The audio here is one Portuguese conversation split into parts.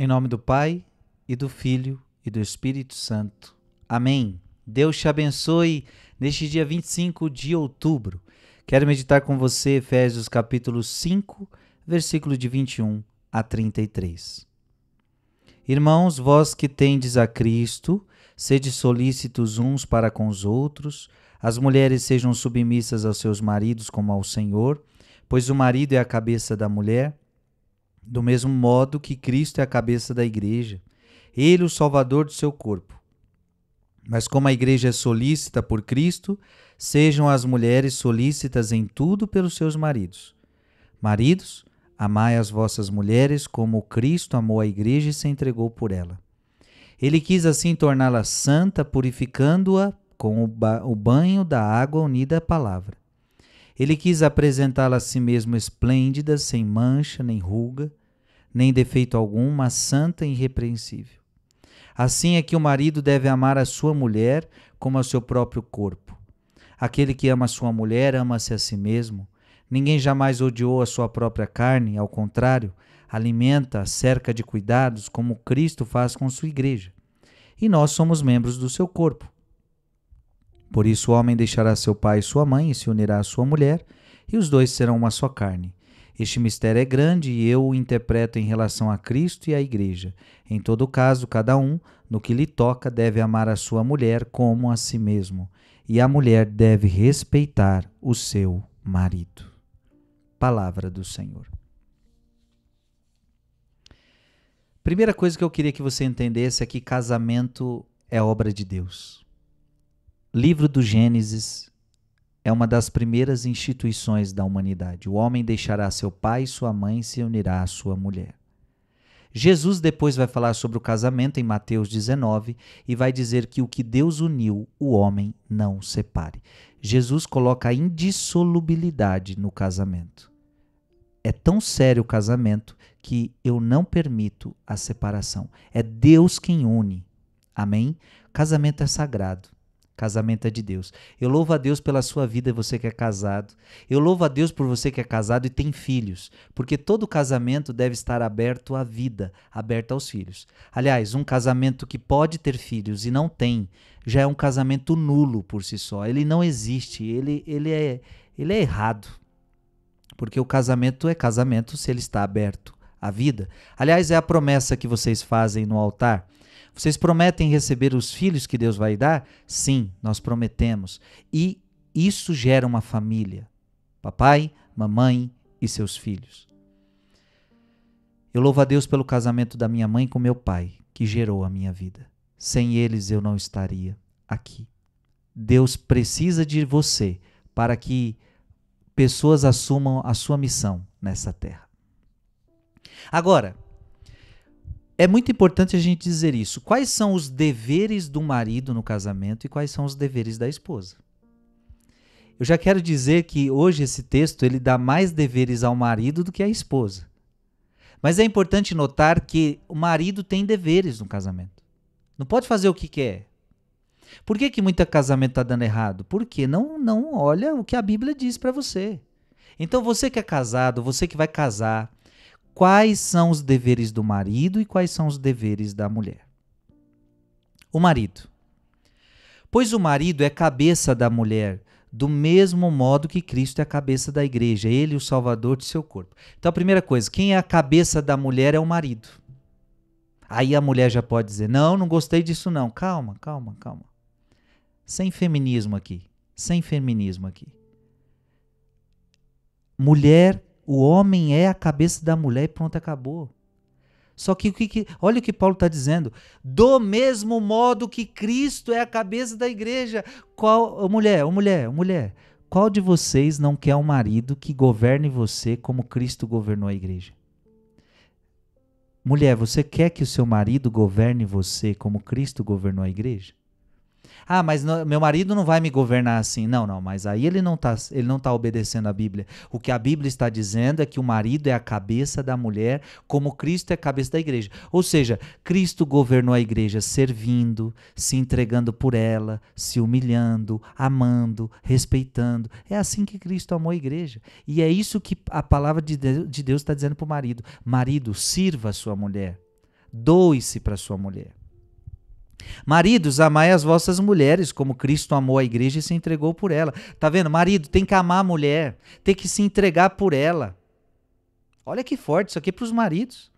Em nome do Pai, e do Filho, e do Espírito Santo. Amém. Deus te abençoe neste dia 25 de outubro. Quero meditar com você Efésios capítulo 5, versículo de 21 a 33. Irmãos, vós que tendes a Cristo, sede solícitos uns para com os outros, as mulheres sejam submissas aos seus maridos como ao Senhor, pois o marido é a cabeça da mulher do mesmo modo que Cristo é a cabeça da igreja, ele o salvador do seu corpo. Mas como a igreja é solícita por Cristo, sejam as mulheres solícitas em tudo pelos seus maridos. Maridos, amai as vossas mulheres como Cristo amou a igreja e se entregou por ela. Ele quis assim torná-la santa, purificando-a com o, o banho da água unida à palavra ele quis apresentá-la a si mesmo esplêndida, sem mancha, nem ruga, nem defeito algum, mas santa e irrepreensível. Assim é que o marido deve amar a sua mulher como a seu próprio corpo. Aquele que ama a sua mulher ama-se a si mesmo. Ninguém jamais odiou a sua própria carne, ao contrário, alimenta, cerca de cuidados, como Cristo faz com sua igreja. E nós somos membros do seu corpo. Por isso o homem deixará seu pai e sua mãe e se unirá à sua mulher, e os dois serão uma só carne. Este mistério é grande e eu o interpreto em relação a Cristo e à Igreja. Em todo caso, cada um, no que lhe toca, deve amar a sua mulher como a si mesmo, e a mulher deve respeitar o seu marido. Palavra do Senhor. Primeira coisa que eu queria que você entendesse é que casamento é obra de Deus livro do Gênesis é uma das primeiras instituições da humanidade. O homem deixará seu pai e sua mãe e se unirá à sua mulher. Jesus depois vai falar sobre o casamento em Mateus 19 e vai dizer que o que Deus uniu, o homem não separe. Jesus coloca a indissolubilidade no casamento. É tão sério o casamento que eu não permito a separação. É Deus quem une. Amém? Casamento é sagrado. Casamento é de Deus. Eu louvo a Deus pela sua vida, você que é casado. Eu louvo a Deus por você que é casado e tem filhos, porque todo casamento deve estar aberto à vida, aberto aos filhos. Aliás, um casamento que pode ter filhos e não tem, já é um casamento nulo por si só. Ele não existe, ele, ele, é, ele é errado. Porque o casamento é casamento se ele está aberto à vida. Aliás, é a promessa que vocês fazem no altar vocês prometem receber os filhos que Deus vai dar? Sim, nós prometemos. E isso gera uma família: papai, mamãe e seus filhos. Eu louvo a Deus pelo casamento da minha mãe com meu pai, que gerou a minha vida. Sem eles eu não estaria aqui. Deus precisa de você para que pessoas assumam a sua missão nessa terra. Agora, é muito importante a gente dizer isso. Quais são os deveres do marido no casamento e quais são os deveres da esposa? Eu já quero dizer que hoje esse texto ele dá mais deveres ao marido do que à esposa. Mas é importante notar que o marido tem deveres no casamento. Não pode fazer o que quer. Por que que muito casamento está dando errado? Porque não não olha o que a Bíblia diz para você. Então você que é casado, você que vai casar, quais são os deveres do marido e quais são os deveres da mulher. O marido. Pois o marido é cabeça da mulher, do mesmo modo que Cristo é a cabeça da igreja, ele o salvador de seu corpo. Então a primeira coisa, quem é a cabeça da mulher é o marido. Aí a mulher já pode dizer: "Não, não gostei disso não. Calma, calma, calma." Sem feminismo aqui. Sem feminismo aqui. Mulher o homem é a cabeça da mulher e pronto, acabou. Só que, que, que olha o que Paulo está dizendo. Do mesmo modo que Cristo é a cabeça da igreja. Qual, mulher, mulher, mulher, qual de vocês não quer um marido que governe você como Cristo governou a igreja? Mulher, você quer que o seu marido governe você como Cristo governou a igreja? Ah, mas meu marido não vai me governar assim. Não, não, mas aí ele não está ele não tá obedecendo a Bíblia. O que a Bíblia está dizendo é que o marido é a cabeça da mulher, como Cristo é a cabeça da igreja. Ou seja, Cristo governou a igreja servindo, se entregando por ela, se humilhando, amando, respeitando. É assim que Cristo amou a igreja. E é isso que a palavra de Deus está dizendo para o marido: marido, sirva a sua mulher, doe-se para sua mulher. Maridos, amai as vossas mulheres, como Cristo amou a igreja e se entregou por ela. Tá vendo? Marido, tem que amar a mulher, tem que se entregar por ela. Olha que forte isso aqui é para os maridos.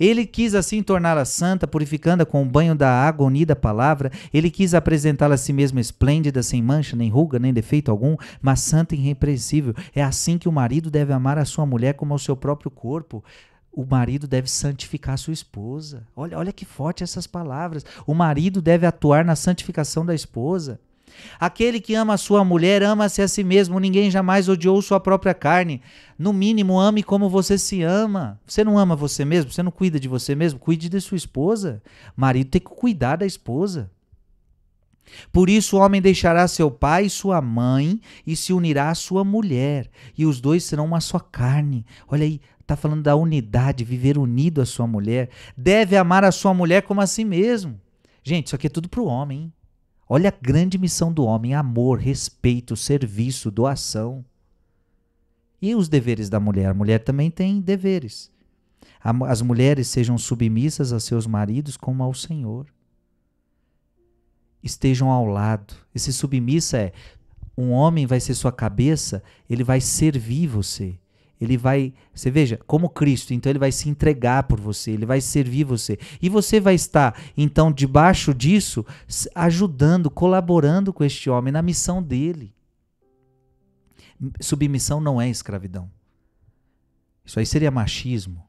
Ele quis assim torná-la santa, purificando-a com o banho da água unida à palavra. Ele quis apresentá-la a si mesma esplêndida, sem mancha, nem ruga, nem defeito algum, mas santa e irrepreensível. É assim que o marido deve amar a sua mulher como ao seu próprio corpo o marido deve santificar sua esposa. Olha, olha que forte essas palavras. O marido deve atuar na santificação da esposa. Aquele que ama a sua mulher ama-se a si mesmo. Ninguém jamais odiou sua própria carne. No mínimo, ame como você se ama. Você não ama você mesmo? Você não cuida de você mesmo? Cuide de sua esposa. Marido tem que cuidar da esposa. Por isso o homem deixará seu pai e sua mãe e se unirá à sua mulher, e os dois serão uma só carne. Olha aí, está falando da unidade, viver unido à sua mulher. Deve amar a sua mulher como a si mesmo. Gente, isso aqui é tudo para o homem. Hein? Olha a grande missão do homem: amor, respeito, serviço, doação. E os deveres da mulher? A mulher também tem deveres. As mulheres sejam submissas a seus maridos como ao Senhor estejam ao lado. Esse submissa é: um homem vai ser sua cabeça, ele vai servir você. Ele vai, você veja, como Cristo, então ele vai se entregar por você, ele vai servir você. E você vai estar, então, debaixo disso, ajudando, colaborando com este homem na missão dele. Submissão não é escravidão. Isso aí seria machismo.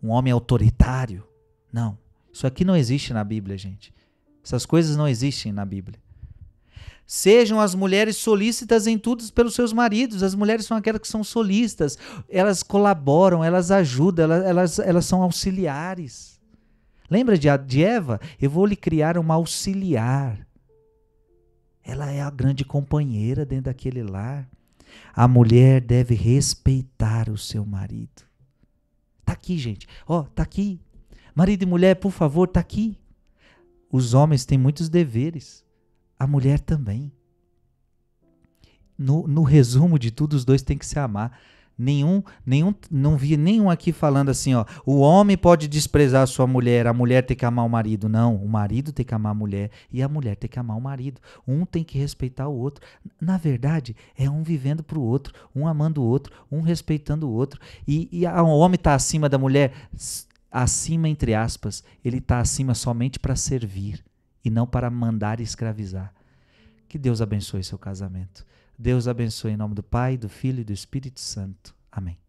Um homem autoritário. Não. Isso aqui não existe na Bíblia, gente. Essas coisas não existem na Bíblia. Sejam as mulheres solícitas em tudo pelos seus maridos. As mulheres são aquelas que são solistas. Elas colaboram, elas ajudam, elas, elas, elas são auxiliares. Lembra de, de Eva? Eu vou lhe criar uma auxiliar. Ela é a grande companheira dentro daquele lar. A mulher deve respeitar o seu marido. Tá aqui, gente. Ó, oh, tá aqui. Marido e mulher, por favor, tá aqui. Os homens têm muitos deveres, a mulher também. No, no resumo de tudo, os dois têm que se amar. Nenhum, nenhum, não vi nenhum aqui falando assim, ó, o homem pode desprezar a sua mulher, a mulher tem que amar o marido. Não, o marido tem que amar a mulher e a mulher tem que amar o marido. Um tem que respeitar o outro. Na verdade, é um vivendo para o outro, um amando o outro, um respeitando o outro. E, e o homem está acima da mulher, acima entre aspas, ele está acima somente para servir e não para mandar escravizar. Que Deus abençoe seu casamento. Deus abençoe em nome do Pai, do Filho e do Espírito Santo. Amém.